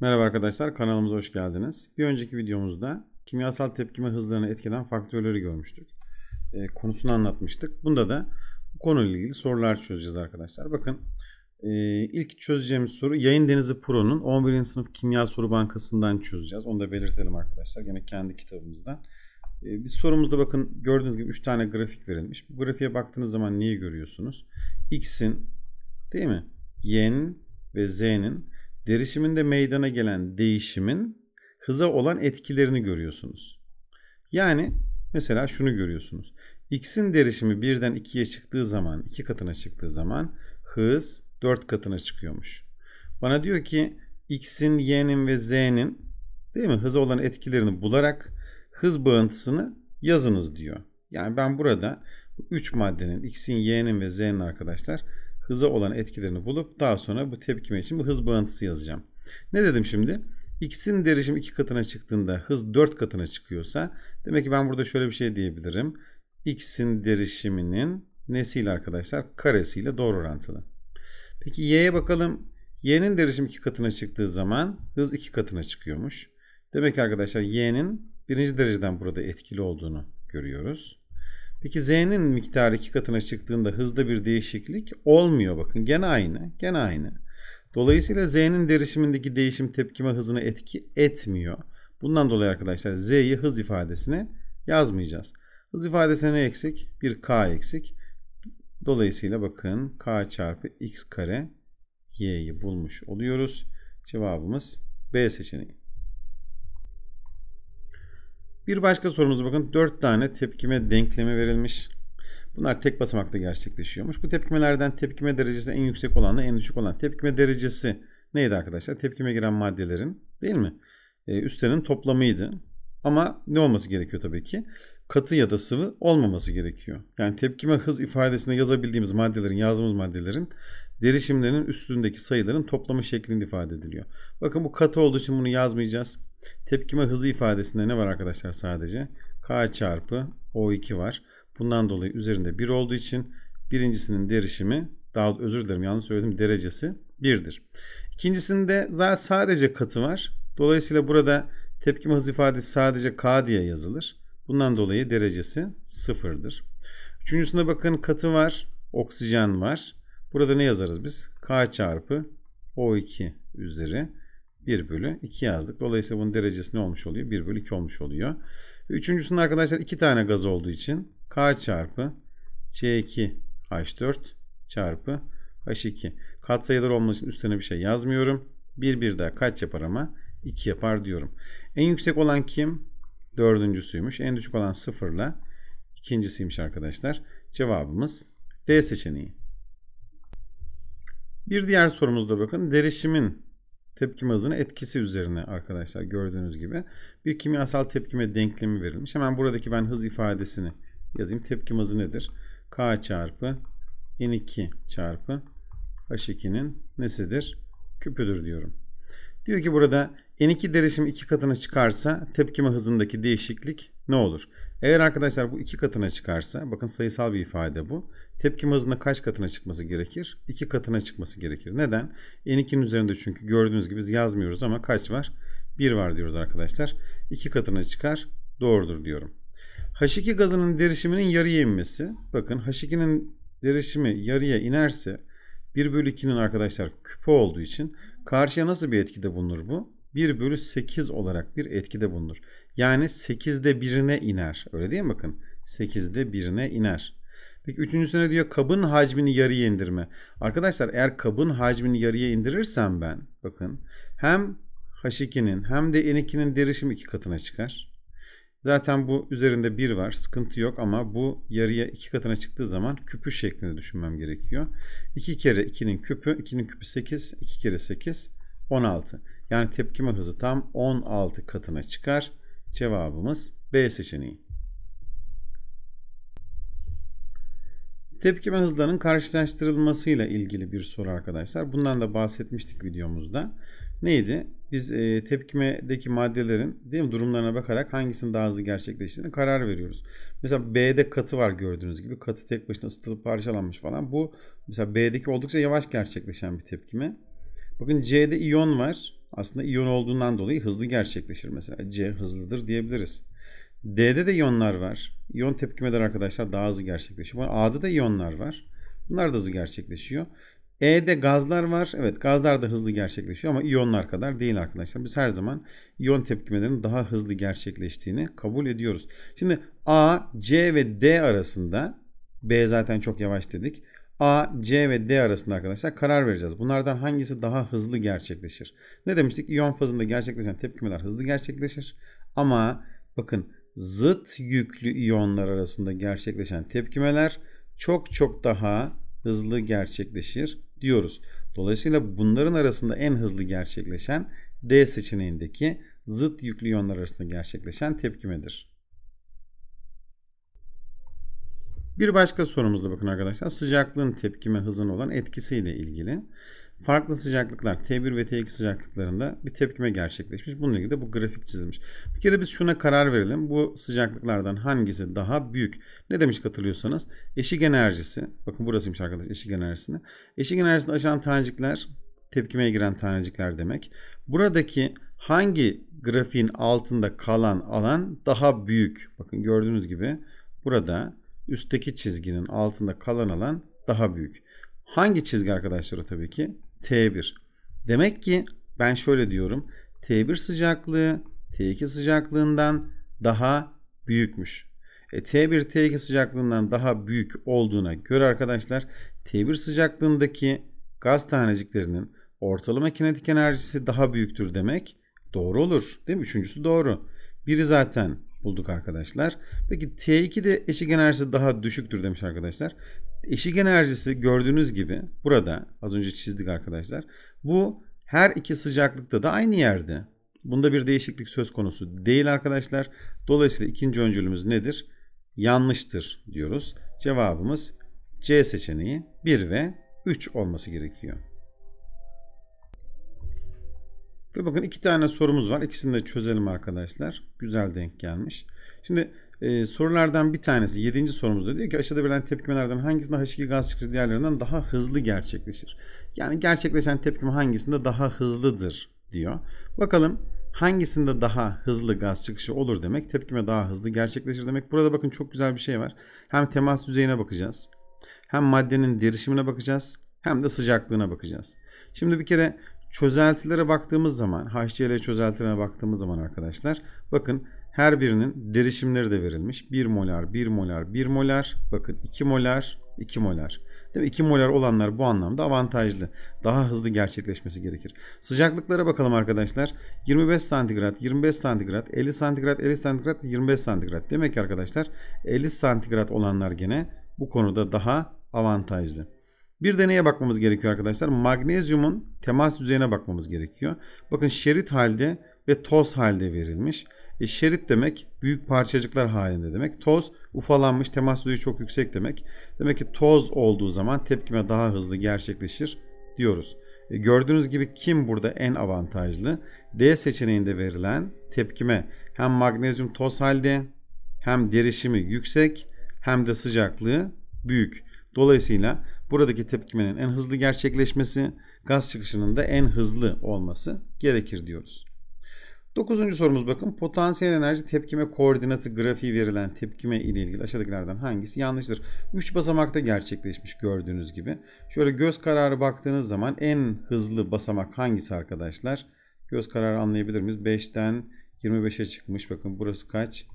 Merhaba arkadaşlar kanalımıza hoş geldiniz. Bir önceki videomuzda kimyasal tepkime hızlarını etkilen faktörleri görmüştük. E, konusunu anlatmıştık. Bunda da bu konuyla ilgili sorular çözeceğiz arkadaşlar. Bakın e, ilk çözeceğimiz soru Yayın Denizi Pro'nun 11. sınıf kimya soru bankasından çözeceğiz. Onu da belirtelim arkadaşlar. Yine kendi kitabımızdan. E, biz sorumuzda bakın gördüğünüz gibi 3 tane grafik verilmiş. Bu grafiğe baktığınız zaman neyi görüyorsunuz? X'in değil mi? Y'nin ve Z'nin Derişiminde meydana gelen değişimin hıza olan etkilerini görüyorsunuz. Yani mesela şunu görüyorsunuz. X'in derişimi birden 2'ye çıktığı zaman, 2 katına çıktığı zaman hız 4 katına çıkıyormuş. Bana diyor ki X'in, Y'nin ve Z'nin değil mi hıza olan etkilerini bularak hız bağıntısını yazınız diyor. Yani ben burada 3 maddenin X'in, Y'nin ve Z'nin arkadaşlar hıza olan etkilerini bulup daha sonra bu tepkime için bir hız bağıntısı yazacağım. Ne dedim şimdi? X'in derişim 2 katına çıktığında hız 4 katına çıkıyorsa demek ki ben burada şöyle bir şey diyebilirim. X'in derişiminin nesiyle arkadaşlar? Karesiyle doğru orantılı. Peki y'ye bakalım. Y'nin derişim 2 katına çıktığı zaman hız 2 katına çıkıyormuş. Demek ki arkadaşlar y'nin birinci dereceden burada etkili olduğunu görüyoruz. Peki z'nin miktarı iki katına çıktığında hızda bir değişiklik olmuyor bakın. Gene aynı, gene aynı. Dolayısıyla z'nin derişimindeki değişim tepkime hızına etki etmiyor. Bundan dolayı arkadaşlar z'yi hız ifadesine yazmayacağız. Hız ifadesine ne eksik? Bir k eksik. Dolayısıyla bakın k çarpı x kare y'yi bulmuş oluyoruz. Cevabımız B seçeneği. Bir başka sorumuz bakın 4 tane tepkime denklemi verilmiş. Bunlar tek basamakta gerçekleşiyormuş. Bu tepkimelerden tepkime derecesi en yüksek olanla en düşük olan. Tepkime derecesi neydi arkadaşlar? Tepkime giren maddelerin değil mi? Ee, üstlerinin toplamıydı. Ama ne olması gerekiyor tabii ki? Katı ya da sıvı olmaması gerekiyor. Yani tepkime hız ifadesinde yazabildiğimiz maddelerin, yazdığımız maddelerin derişimlerin üstündeki sayıların toplamı şeklinde ifade ediliyor. Bakın bu katı olduğu için bunu yazmayacağız. Tepkime hızı ifadesinde ne var arkadaşlar sadece? K çarpı O2 var. Bundan dolayı üzerinde 1 olduğu için birincisinin derişimi daha özür dilerim yanlış söyledim derecesi 1'dir. İkincisinde zaten sadece katı var. Dolayısıyla burada tepkime hızı ifadesi sadece K diye yazılır. Bundan dolayı derecesi 0'dır. Üçüncüsünde bakın katı var, oksijen var. Burada ne yazarız biz? K çarpı O2 üzeri 1 bölü 2 yazdık. Dolayısıyla bunun derecesi ne olmuş oluyor? 1 bölü 2 olmuş oluyor. Üçüncüsünde arkadaşlar 2 tane gaz olduğu için K çarpı C2H4 çarpı H2. Katsayılar olması için üstüne bir şey yazmıyorum. Bir bir daha kaç yapar ama 2 yapar diyorum. En yüksek olan kim? Dördüncüsüymüş. En düşük olan sıfırla ikincisiymiş arkadaşlar. Cevabımız D seçeneği. Bir diğer sorumuzda bakın derişimin tepkime hızını etkisi üzerine arkadaşlar gördüğünüz gibi bir kimyasal tepkime denklemi verilmiş. Hemen buradaki ben hız ifadesini yazayım. Tepkime hızı nedir? K çarpı N2 çarpı H2'nin nesidir? Küpüdür diyorum. Diyor ki burada N2 derişim iki katına çıkarsa tepkime hızındaki değişiklik ne olur? Eğer arkadaşlar bu iki katına çıkarsa bakın sayısal bir ifade bu tepkim hızının kaç katına çıkması gerekir? 2 katına çıkması gerekir. Neden? N2'nin üzerinde çünkü gördüğünüz gibi biz yazmıyoruz ama kaç var? 1 var diyoruz arkadaşlar. 2 katına çıkar. Doğrudur diyorum. H2 gazının derişiminin yarıya inmesi. Bakın H2'nin derişimi yarıya inerse 1 bölü 2'nin arkadaşlar küpü olduğu için karşıya nasıl bir etkide bulunur bu? 1 bölü 8 olarak bir etkide bulunur. Yani 8'de 1'ine iner. Öyle değil mi bakın? 8'de 1'ine iner. Peki üçüncüsü ne diyor? Kabın hacmini yarıya indirme. Arkadaşlar eğer kabın hacmini yarıya indirirsem ben bakın hem H2'nin hem de N2'nin derişimi iki katına çıkar. Zaten bu üzerinde bir var. Sıkıntı yok ama bu yarıya iki katına çıktığı zaman küpü şeklinde düşünmem gerekiyor. 2 kere 2'nin küpü, 2'nin küpü 8, 2 kere 8, 16. Yani tepkime hızı tam 16 katına çıkar. Cevabımız B seçeneği. Tepkime hızlarının karşılaştırılmasıyla ilgili bir soru arkadaşlar. Bundan da bahsetmiştik videomuzda. Neydi? Biz e, tepkimedeki maddelerin değil mi, durumlarına bakarak hangisinin daha hızlı gerçekleştiğini karar veriyoruz. Mesela B'de katı var gördüğünüz gibi. Katı tek başına ısıtılıp parçalanmış falan. Bu mesela B'deki oldukça yavaş gerçekleşen bir tepkime. Bakın C'de iyon var. Aslında iyon olduğundan dolayı hızlı gerçekleşir mesela. C hızlıdır diyebiliriz. D'de de iyonlar var. İyon tepkimeler arkadaşlar daha hızlı gerçekleşiyor. A'da da iyonlar var. Bunlar da hızlı gerçekleşiyor. E'de gazlar var. Evet gazlar da hızlı gerçekleşiyor ama iyonlar kadar değil arkadaşlar. Biz her zaman iyon tepkimelerinin daha hızlı gerçekleştiğini kabul ediyoruz. Şimdi A, C ve D arasında B zaten çok yavaş dedik. A, C ve D arasında arkadaşlar karar vereceğiz. Bunlardan hangisi daha hızlı gerçekleşir? Ne demiştik? İyon fazında gerçekleşen tepkimeler hızlı gerçekleşir. Ama bakın zıt yüklü iyonlar arasında gerçekleşen tepkimeler çok çok daha hızlı gerçekleşir diyoruz. Dolayısıyla bunların arasında en hızlı gerçekleşen D seçeneğindeki zıt yüklü iyonlar arasında gerçekleşen tepkimedir. Bir başka sorumuzda bakın arkadaşlar sıcaklığın tepkime hızına olan etkisiyle ilgili farklı sıcaklıklar T1 ve T2 sıcaklıklarında bir tepkime gerçekleşmiş. Bununla ilgili de bu grafik çizilmiş. Bir kere biz şuna karar verelim. Bu sıcaklıklardan hangisi daha büyük? Ne demiş hatırlıyorsanız eşik enerjisi. Bakın burasıymış arkadaş, eşik enerjisini. Eşik enerjisini aşan tanecikler tepkimeye giren tanecikler demek. Buradaki hangi grafiğin altında kalan alan daha büyük? Bakın gördüğünüz gibi burada üstteki çizginin altında kalan alan daha büyük. Hangi çizgi arkadaşlar tabii ki? T1. Demek ki ben şöyle diyorum. T1 sıcaklığı T2 sıcaklığından daha büyükmüş. E, T1 T2 sıcaklığından daha büyük olduğuna göre arkadaşlar T1 sıcaklığındaki gaz taneciklerinin ortalama kinetik enerjisi daha büyüktür demek doğru olur. Değil mi? Üçüncüsü doğru. Biri zaten bulduk arkadaşlar. Peki t 2 de eşik enerjisi daha düşüktür demiş arkadaşlar. Eşik enerjisi gördüğünüz gibi burada az önce çizdik arkadaşlar. Bu her iki sıcaklıkta da aynı yerde. Bunda bir değişiklik söz konusu değil arkadaşlar. Dolayısıyla ikinci öncülümüz nedir? Yanlıştır diyoruz. Cevabımız C seçeneği 1 ve 3 olması gerekiyor. Ve bakın iki tane sorumuz var. İkisini de çözelim arkadaşlar. Güzel denk gelmiş. Şimdi e, sorulardan bir tanesi yedinci sorumuzda diyor ki aşağıda verilen tepkimelerden hangisinde H2 gaz çıkışı diğerlerinden daha hızlı gerçekleşir? Yani gerçekleşen tepkime hangisinde daha hızlıdır diyor. Bakalım hangisinde daha hızlı gaz çıkışı olur demek tepkime daha hızlı gerçekleşir demek. Burada bakın çok güzel bir şey var. Hem temas düzeyine bakacağız. Hem maddenin derişimine bakacağız. Hem de sıcaklığına bakacağız. Şimdi bir kere Çözeltilere baktığımız zaman, HCl çözeltilerine baktığımız zaman arkadaşlar bakın her birinin derişimleri de verilmiş. 1 molar, 1 molar, 1 molar. Bakın 2 molar, 2 molar. Değil mi? 2 molar olanlar bu anlamda avantajlı. Daha hızlı gerçekleşmesi gerekir. Sıcaklıklara bakalım arkadaşlar. 25 santigrat, 25 santigrat, 50 santigrat, 50 santigrat, 25 santigrat. Demek ki arkadaşlar 50 santigrat olanlar gene bu konuda daha avantajlı. Bir deneye bakmamız gerekiyor arkadaşlar? Magnezyumun temas düzeyine bakmamız gerekiyor. Bakın şerit halde ve toz halde verilmiş. E, şerit demek büyük parçacıklar halinde demek. Toz ufalanmış, temas düzeyi çok yüksek demek. Demek ki toz olduğu zaman tepkime daha hızlı gerçekleşir diyoruz. E, gördüğünüz gibi kim burada en avantajlı? D seçeneğinde verilen tepkime hem magnezyum toz halde hem derişimi yüksek hem de sıcaklığı büyük. Dolayısıyla buradaki tepkimenin en hızlı gerçekleşmesi, gaz çıkışının da en hızlı olması gerekir diyoruz. Dokuzuncu sorumuz bakın potansiyel enerji tepkime koordinatı grafiği verilen tepkime ile ilgili aşağıdakilerden hangisi yanlıştır? 3 basamakta gerçekleşmiş gördüğünüz gibi. Şöyle göz kararı baktığınız zaman en hızlı basamak hangisi arkadaşlar? Göz kararı anlayabilir miyiz? 5'ten 25'e çıkmış. Bakın burası kaç?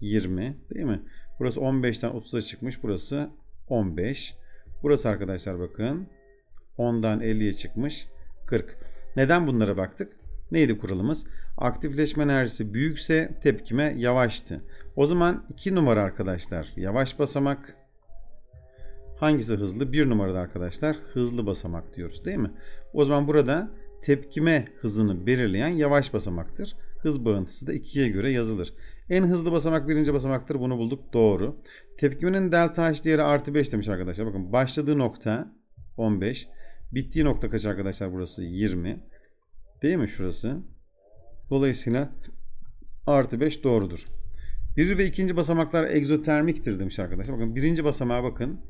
20 değil mi? Burası 15'ten 30'a çıkmış. Burası 15. Burası arkadaşlar bakın. 10'dan 50'ye çıkmış 40. Neden bunlara baktık? Neydi kuralımız? Aktifleşme enerjisi büyükse tepkime yavaştı. O zaman 2 numara arkadaşlar yavaş basamak. Hangisi hızlı? 1 numarada arkadaşlar hızlı basamak diyoruz değil mi? O zaman burada tepkime hızını belirleyen yavaş basamaktır. Hız bağıntısı da 2'ye göre yazılır. En hızlı basamak birinci basamaktır. Bunu bulduk. Doğru. Tepkimenin delta h değeri artı 5 demiş arkadaşlar. Bakın başladığı nokta 15. Bittiği nokta kaç arkadaşlar? Burası 20. Değil mi şurası? Dolayısıyla artı 5 doğrudur. Bir ve ikinci basamaklar egzotermiktir demiş arkadaşlar. Bakın birinci basamağa bakın.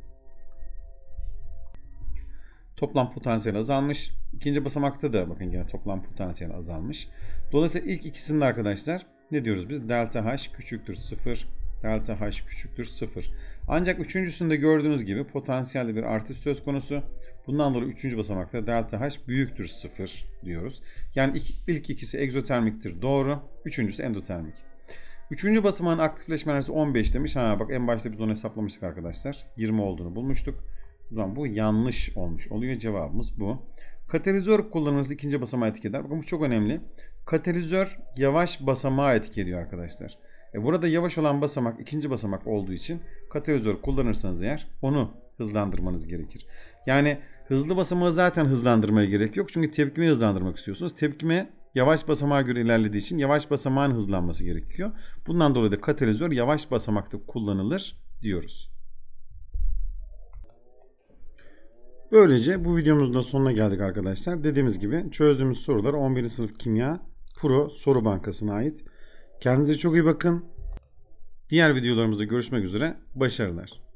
Toplam potansiyel azalmış. İkinci basamakta da bakın yine toplam potansiyel azalmış. Dolayısıyla ilk ikisinde arkadaşlar ne diyoruz biz? Delta H küçüktür 0. Delta H küçüktür 0. Ancak üçüncüsünde gördüğünüz gibi potansiyelde bir artış söz konusu. Bundan dolayı üçüncü basamakta delta H büyüktür 0 diyoruz. Yani ilk, ilk ikisi egzotermiktir doğru. Üçüncüsü endotermik. Üçüncü basamağın aktifleşme enerjisi 15 demiş. Ha bak en başta biz onu hesaplamıştık arkadaşlar. 20 olduğunu bulmuştuk. O zaman bu yanlış olmuş oluyor. Cevabımız bu. Katalizör kullanımınızda ikinci basamağı etkiler. Bakın bu çok önemli. Katalizör yavaş basamağı etkiliyor arkadaşlar. E burada yavaş olan basamak ikinci basamak olduğu için katalizör kullanırsanız eğer onu hızlandırmanız gerekir. Yani hızlı basamağı zaten hızlandırmaya gerek yok. Çünkü tepkimi hızlandırmak istiyorsunuz. Tepkime yavaş basamağa göre ilerlediği için yavaş basamağın hızlanması gerekiyor. Bundan dolayı da katalizör yavaş basamakta kullanılır diyoruz. Böylece bu videomuzun da sonuna geldik arkadaşlar. Dediğimiz gibi çözdüğümüz sorular 11. sınıf kimya Pro soru bankasına ait. Kendinize çok iyi bakın. Diğer videolarımızda görüşmek üzere. Başarılar.